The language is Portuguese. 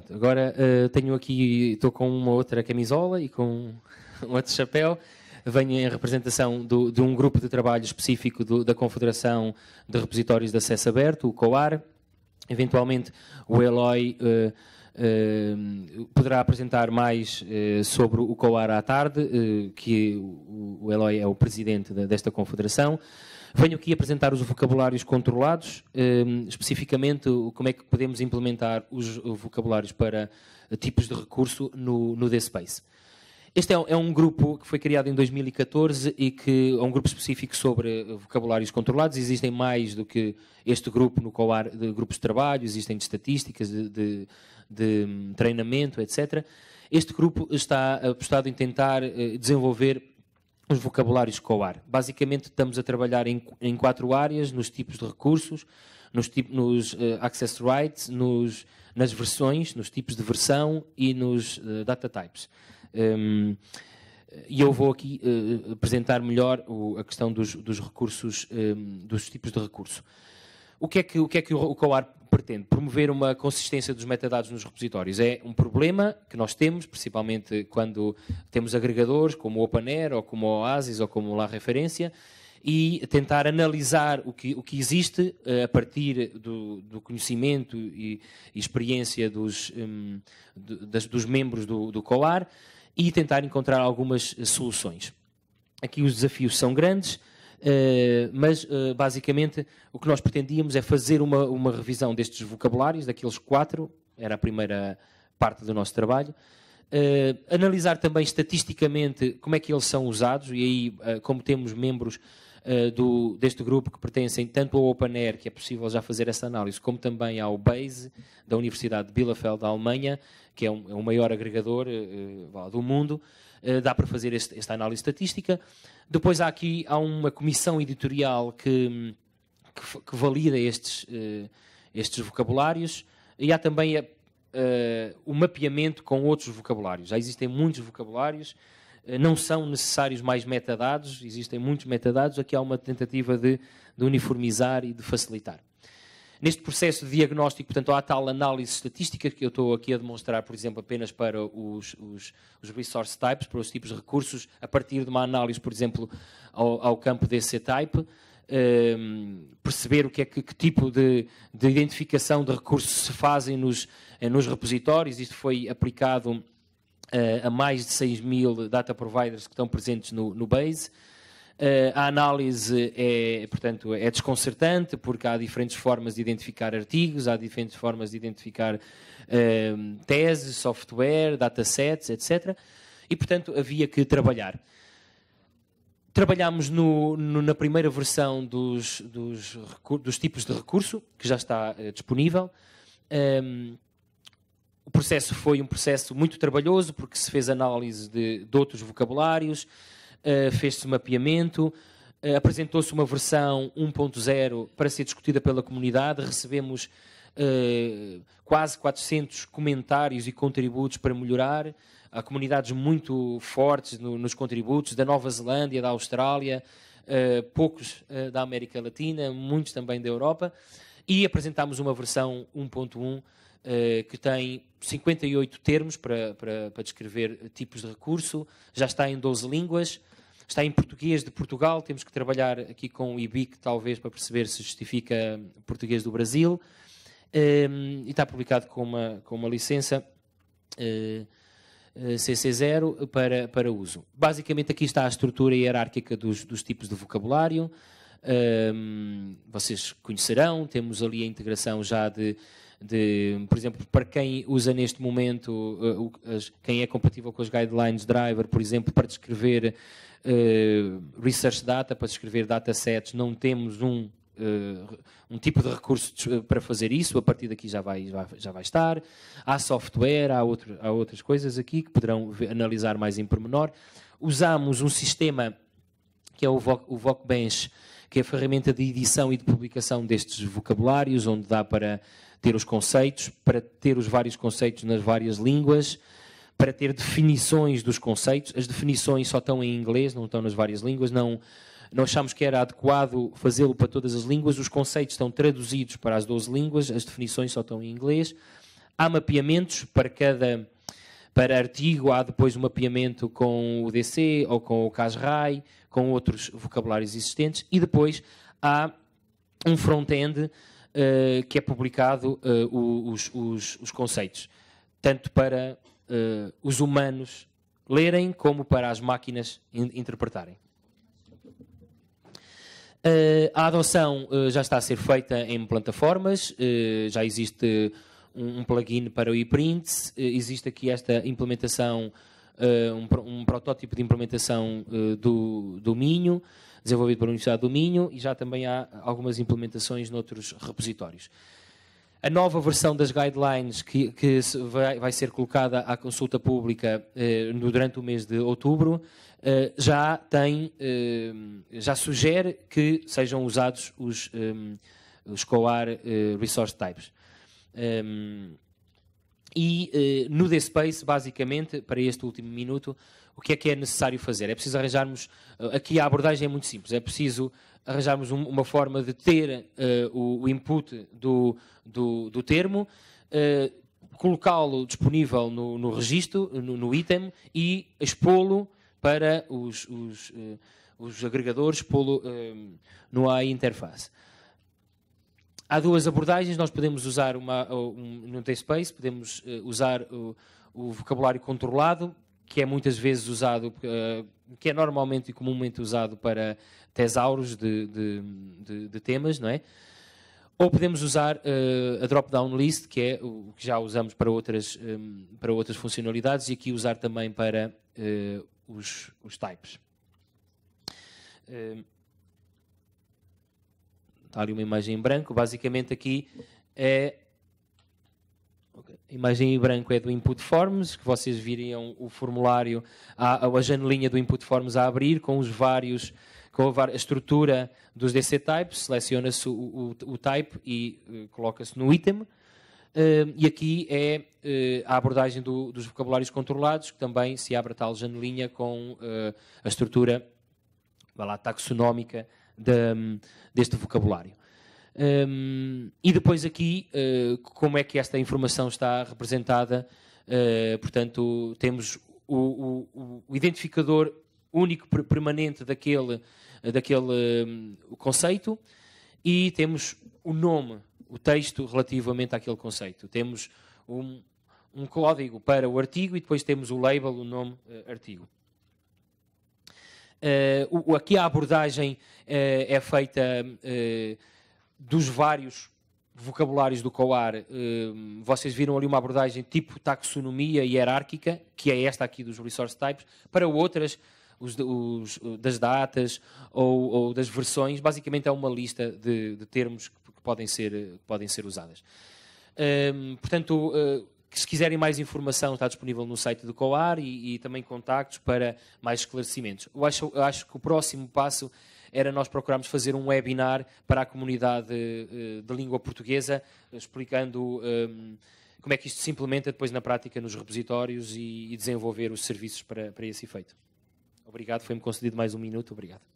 pronto, agora uh, tenho aqui, estou com uma outra camisola e com um outro chapéu. Venho em representação do, de um grupo de trabalho específico do, da Confederação de Repositórios de Acesso Aberto, o COAR. Eventualmente, o Eloy uh, uh, poderá apresentar mais sobre o COAR à tarde, que o, o Eloy é o presidente da, desta confederação. Venho aqui apresentar os vocabulários controlados, ehm, especificamente como é que podemos implementar os vocabulários para eh, tipos de recurso no, no DSpace. Este é, é, um grupo que foi criado em 2014 e que é um grupo específico sobre eh, vocabulários controlados. Existem mais do que este grupo no COAR de grupos de trabalho, existem de estatísticas, de, de, de hum, treinamento, etc. Este grupo está apostado em tentar eh, desenvolver os vocabulários COAR. Basicamente, estamos a trabalhar em, em quatro áreas, nos tipos de recursos, nos, nos uh, access rights, nos, nas versões, nos tipos de versão e nos uh, data types. Um, ehm, e eu vou aqui uh, apresentar melhor o, a questão dos, dos recursos, um, ehm, dos tipos de recurso. O que é que o, que é que o, o COAR pretende? Promover uma consistência dos metadados nos repositórios. É um problema que nós temos, principalmente quando temos agregadores como o OpenAir, ou como o Oasis, ou como o La Referência, e tentar analisar o que, o que existe eh, a partir do, do conhecimento e, e experiência dos, um, das, dos membros do, do COAR e tentar encontrar algumas soluções. Aqui os desafios são grandes, eh, mas eh, basicamente o que nós pretendíamos é fazer uma, uma revisão destes vocabulários, daqueles quatro, era a primeira parte do nosso trabalho, Uh, analisar também estatisticamente como é que eles são usados, e aí, uh, como temos membros uh, do, deste grupo que pertencem tanto ao Open Air, que é possível já fazer essa análise, como também ao BASE, da Universidade de Bielefeld, da Alemanha, que é, um, é o maior agregador do mundo, dá para fazer este, esta análise estatística. Depois há aqui há uma comissão editorial que, que, que valida estes, estes vocabulários, e há também a uh, o mapeamento com outros vocabulários. Já existem muitos vocabulários, uh, não são necessários mais metadados, existem muitos metadados, aqui há uma tentativa de, de uniformizar e de facilitar. Neste processo de diagnóstico, portanto, há tal análise estatística que eu estou aqui a demonstrar, por exemplo, apenas para os, os, os resource types, para os tipos de recursos, a partir de uma análise, por exemplo, ao, ao campo DC type um, ehm, perceber o que é que, que tipo de, de, identificação de recursos se fazem nos, eh, nos repositórios. Isto foi aplicado uh, a mais de 6 mil data providers que estão presentes no, no Base. Uh, a análise é, portanto, é desconcertante porque há diferentes formas de identificar artigos, há diferentes formas de identificar uh, teses, software, datasets, etc. E, portanto, havia que trabalhar. Trabalhámos no, no, na primeira versão dos, dos, dos, tipos de recurso, que já está uh, disponível. Um, ehm, o processo foi um processo muito trabalhoso, porque se fez análise de, de outros vocabulários, uh, fez-se mapeamento, uh, apresentou-se uma versão 1.0 para ser discutida pela comunidade, recebemos quase 400 comentários e contributos para melhorar. Há comunidades muito fortes no, nos contributos da Nova Zelândia, da Austrália, uh, poucos uh, da América Latina, muitos também da Europa. E apresentámos uma versão 1.1 Uh, eh, que tem 58 termos para, para, para, descrever tipos de recurso, já está em 12 línguas, está em português de Portugal, temos que trabalhar aqui com o IBIC, talvez, para perceber se justifica português do Brasil, uh, e está publicado com uma, com uma licença. Uh, eh, CC0 para, para uso. Basicamente, aqui está a estrutura hierárquica dos, dos tipos de vocabulário. Um, vocês conhecerão, temos ali a integração já de, de por exemplo, para quem usa neste momento, uh, as, quem é compatível com os guidelines driver, por exemplo, para descrever uh, research data, para descrever datasets, não temos um eh, um tipo de recurso para fazer isso, a partir daqui já vai, já vai estar. Há software, há, outro, há outras coisas aqui que poderão analisar mais em pormenor. Usamos um sistema que é o, Voc, o VocBench, que é a ferramenta de edição e de publicação destes vocabulários, onde dá para ter os conceitos, para ter os vários conceitos nas várias línguas, para ter definições dos conceitos. As definições só estão em inglês, não estão nas várias línguas, não não achamos que era adequado fazê-lo para todas as línguas, os conceitos estão traduzidos para as 12 línguas, as definições só estão em inglês. Há mapeamentos para cada para artigo, há depois um mapeamento com o DC ou com o CASRAI, com outros vocabulários existentes, e depois há um front-end Uh, que é publicado uh, os, os, os, conceitos, tanto para uh, os humanos lerem como para as máquinas interpretarem. Uh, a adoção uh, já está a ser feita em plataformas, uh, já existe um, um, plugin para o ePrint, existe aqui esta implementação, um, um, protótipo de implementação do, do Minho, desenvolvido pela Universidade do Minho, e já também há algumas implementações noutros repositórios. A nova versão das guidelines que, que vai, vai, ser colocada à consulta pública eh, no, durante o mês de outubro eh, já tem, eh, já sugere que sejam usados os, eh, os COAR eh, Resource Types. Um, eh, e no DSpace, basicamente, para este último minuto, o que é que é necessário fazer? É preciso arranjarmos. Eh, aqui a abordagem é muito simples. É preciso arranjarmos um, uma forma de ter uh, o, input do, do, do termo, uh, colocá-lo disponível no, no registro, no, no item, e expô-lo para os, os, uh, os agregadores, expô-lo no AI interface. Há duas abordagens, nós podemos usar uma, um, no T-Space, podemos usar o, o vocabulário controlado, que é muitas vezes usado, eh, que é normalmente e comumente usado para tesauros de, de, de, de temas, não é? Ou podemos usar uh, a drop-down list, que é o que já usamos para outras, um, ehm, para outras funcionalidades, e aqui usar também para uh, os, os types. Uh, está ali uma imagem em branco. Basicamente aqui é imagem em branco é do input forms, que vocês viriam o formulário, a, a janelinha do input forms a abrir com os vários com a estrutura dos DC types, seleciona-se o, o, o, type e uh, coloca-se no item. Uh, e aqui é uh, a abordagem do, dos vocabulários controlados, que também se abre a tal janelinha com a estrutura lá, taxonómica de, um, deste vocabulário. Um, e depois aqui, uh, como é que esta informação está representada? Uh, portanto, temos o, o, o identificador único permanente daquele, daquele um, ah, conceito e temos o nome, o texto relativamente àquele conceito. Temos um, um código para o artigo e depois temos o label, o nome uh, artigo. Uh, o, aqui a abordagem uh, é feita dos vários vocabulários do COAR, hum, vocês viram ali uma abordagem tipo taxonomia hierárquica, que é esta aqui dos resource types, para outras, os, os, das datas ou, ou, das versões, basicamente é uma lista de, de termos que, que, podem ser, podem ser usadas. Hum, portanto, eh, se quiserem mais informação, está disponível no site do COAR e, e também contactos para mais esclarecimentos. Eu acho, eu acho que o próximo passo era nós procurarmos fazer um webinar para a comunidade eh, de língua portuguesa, explicando ehm, como é que isto se implementa depois na prática nos repositórios e desenvolver os serviços para, para esse efeito. Obrigado, foi-me concedido mais um minuto. Obrigado.